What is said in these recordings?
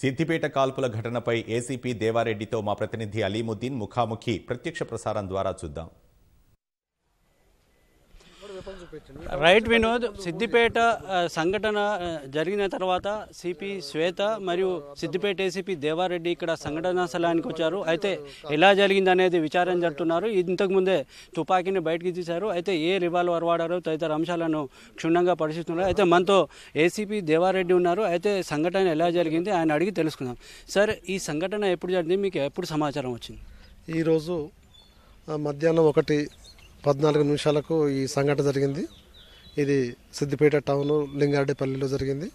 సిద్దిపేట కాల్పుల ఘటనపై ఏసీపీ దేవారెడ్డితో మా ప్రతినిధి అలీముద్దీన్ ముఖాముఖి ప్రత్యక్ష ప్రసారం ద్వారా చూద్దాం రైట్ వినోద్ సిద్దిపేట సంఘటన జరిగిన తర్వాత సిపి శ్వేత మరియు సిద్దిపేట ఏసీపీ దేవారెడ్డి ఇక్కడ సంఘటనా స్థలానికి వచ్చారు అయితే ఎలా జరిగింది అనేది విచారణ జరుపుతున్నారు ఇంతకుముందే తుపాకీని బయటకు తీశారు అయితే ఏ రివాల్వర్ వాడారో తదితర అంశాలను క్షుణ్ణంగా పరిశీలిస్తున్నారు అయితే మనతో ఏసీపీ దేవారెడ్డి ఉన్నారు అయితే సంఘటన ఎలా జరిగింది ఆయన అడిగి తెలుసుకుందాం సార్ ఈ సంఘటన ఎప్పుడు జరిగింది మీకు ఎప్పుడు సమాచారం వచ్చింది ఈరోజు మధ్యాహ్నం ఒకటి పద్నాలుగు నిమిషాలకు ఈ సంఘటన జరిగింది ఇది సిద్దిపేట టౌన్ లింగారెడ్డిపల్లిలో జరిగింది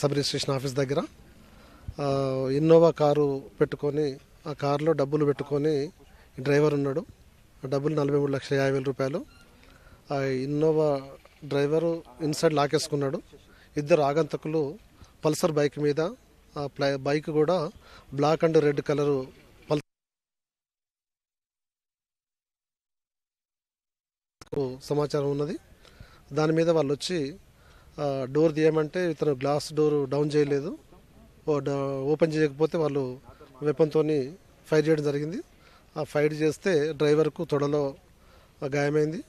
సబ్ రిజిస్ట్రేషన్ ఆఫీస్ దగ్గర ఇన్నోవా కారు పెట్టుకొని ఆ కారులో డబ్బులు పెట్టుకొని డ్రైవర్ ఉన్నాడు డబ్బులు నలభై మూడు లక్షల యాభై వేల రూపాయలు ఆ ఇన్నోవా డ్రైవరు ఇన్సైడ్ లాకేసుకున్నాడు ఇద్దరు ఆగంతకులు పల్సర్ బైక్ మీద ఆ బైక్ కూడా బ్లాక్ అండ్ రెడ్ కలరు సమాచారం ఉన్నది దాని మీద వాళ్ళు వచ్చి డోర్ తీయమంటే ఇతను గ్లాస్ డోర్ డౌన్ చేయలేదు ఓపెన్ చేయకపోతే వాళ్ళు వెపన్తో ఫైర్ చేయడం జరిగింది ఆ ఫైర్ చేస్తే డ్రైవర్కు తొడలో గాయమైంది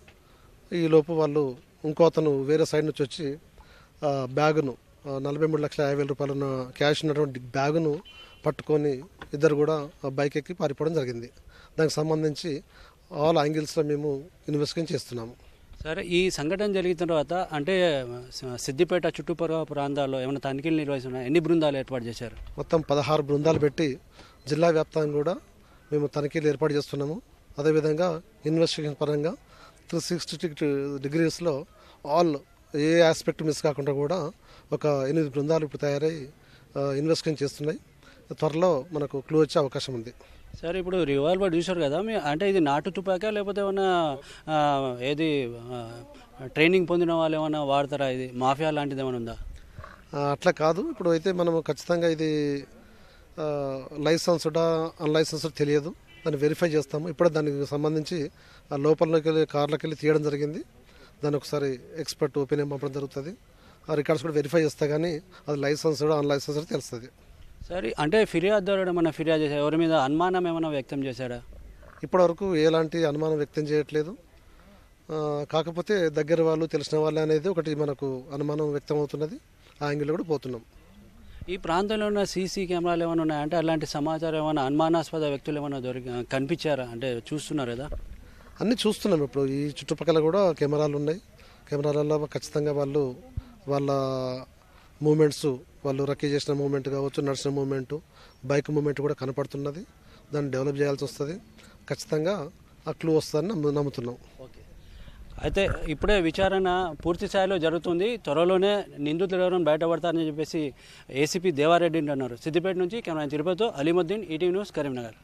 ఈలోపు వాళ్ళు ఇంకో అతను వేరే సైడ్ నుంచి వచ్చి బ్యాగును నలభై మూడు లక్షల యాభై వేల రూపాయలు ఉన్న క్యాష్ ఉన్నటువంటి బ్యాగును పట్టుకొని ఇద్దరు కూడా బైక్ ఎక్కి పారిపోవడం జరిగింది దానికి సంబంధించి ఆల్ యాంగిల్స్లో మేము ఇన్వెస్టిగేట్ చేస్తున్నాము సరే ఈ సంఘటన జరిగిన తర్వాత అంటే సిద్దిపేట చుట్టుపక్కల ప్రాంతాల్లో ఏమైనా తనిఖీలు నిర్వహిస్తున్నాయి ఎన్ని బృందాలు ఏర్పాటు చేశారు మొత్తం పదహారు బృందాలు పెట్టి జిల్లా వ్యాప్తంగా కూడా మేము తనిఖీలు ఏర్పాటు చేస్తున్నాము అదేవిధంగా ఇన్వెస్టిగేషన్ పరంగా త్రీ సిక్స్టీ డిగ్రీస్లో ఆల్ ఏ ఆస్పెక్ట్ మిస్ కాకుండా కూడా ఒక ఎనిమిది బృందాలు ఇప్పుడు తయారై ఇన్వెస్టిగేషన్ చేస్తున్నాయి త్వరలో మనకు క్లూ వచ్చే అవకాశం ఉంది సార్ ఇప్పుడు రివాల్వర్ చూసారు కదా మీ అంటే ఇది నాటు తుపాకా లేకపోతే ఏమన్నా ఏది ట్రైనింగ్ పొందిన వాళ్ళు ఏమైనా వాడతారా ఇది మాఫియా లాంటిది ఏమైనా ఉందా అట్లా కాదు ఇప్పుడు అయితే మనం ఖచ్చితంగా ఇది లైసెన్స్డా అన్లైసెన్స్ తెలియదు దాన్ని వెరిఫై చేస్తాము ఇప్పుడే దానికి సంబంధించి ఆ లోపలికి వెళ్ళి కార్లకి వెళ్ళి తీయడం జరిగింది దాన్ని ఒకసారి ఎక్స్పర్ట్ ఒపీనియన్ పంపడం జరుగుతుంది ఆ రికార్డ్స్ కూడా వెరిఫై చేస్తా కానీ అది లైసెన్స్ కూడా అన్లైసెన్స్ తెలుస్తుంది సరే అంటే ఫిర్యాదుదారుడు ఏమైనా ఫిర్యాదు చేశారు ఎవరి మీద అనుమానం ఏమైనా వ్యక్తం చేశాడా ఇప్పటివరకు ఎలాంటి అనుమానం వ్యక్తం చేయట్లేదు కాకపోతే దగ్గర వాళ్ళు తెలిసిన వాళ్ళు అనేది ఒకటి మనకు అనుమానం వ్యక్తం అవుతున్నది ఆ యాంగిల్ కూడా పోతున్నాం ఈ ప్రాంతంలో ఉన్న సీసీ కెమెరాలు ఏమైనా ఉన్నాయా అంటే అలాంటి సమాచారం ఏమైనా అనుమానాస్పద వ్యక్తులు ఏమైనా దొరికి కనిపించారా అంటే చూస్తున్నారు కదా అన్నీ చూస్తున్నాం ఇప్పుడు ఈ చుట్టుపక్కల కూడా కెమెరాలు ఉన్నాయి కెమెరాలలో ఖచ్చితంగా వాళ్ళు వాళ్ళ మూమెంట్స్ వాళ్ళు రక్కీ చేసిన మూమెంట్ కావచ్చు నడిచిన మూమెంట్ బైక్ మూమెంట్ కూడా కనపడుతున్నది దాన్ని డెవలప్ చేయాల్సి వస్తుంది ఖచ్చితంగా ఆ క్లూ వస్తుందని నమ్ముతున్నాం ఓకే అయితే ఇప్పుడే విచారణ పూర్తి స్థాయిలో జరుగుతుంది త్వరలోనే నిందితులు ఎవరైనా బయటపడతారని చెప్పేసి ఏసీపీ దేవారెడ్డి అన్నారు సిద్దిపేట నుంచి కెమెరా తిరుపతితో అలీముద్దీన్ ఈటీవీ న్యూస్ కరీంనగర్